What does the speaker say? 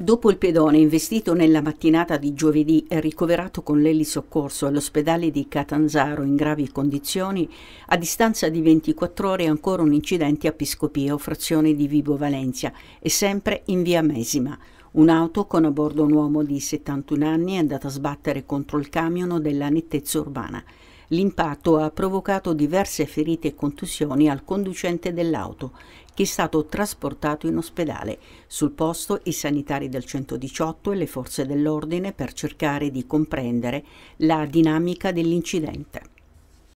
Dopo il pedone investito nella mattinata di giovedì e ricoverato con l'eli soccorso all'ospedale di Catanzaro in gravi condizioni, a distanza di 24 ore ancora un incidente a Piscopio, frazione di Vibo Valencia, e sempre in via Mesima. Un'auto con a bordo un uomo di 71 anni è andata a sbattere contro il camion della nettezza urbana. L'impatto ha provocato diverse ferite e contusioni al conducente dell'auto, che è stato trasportato in ospedale. Sul posto i sanitari del 118 e le forze dell'ordine per cercare di comprendere la dinamica dell'incidente.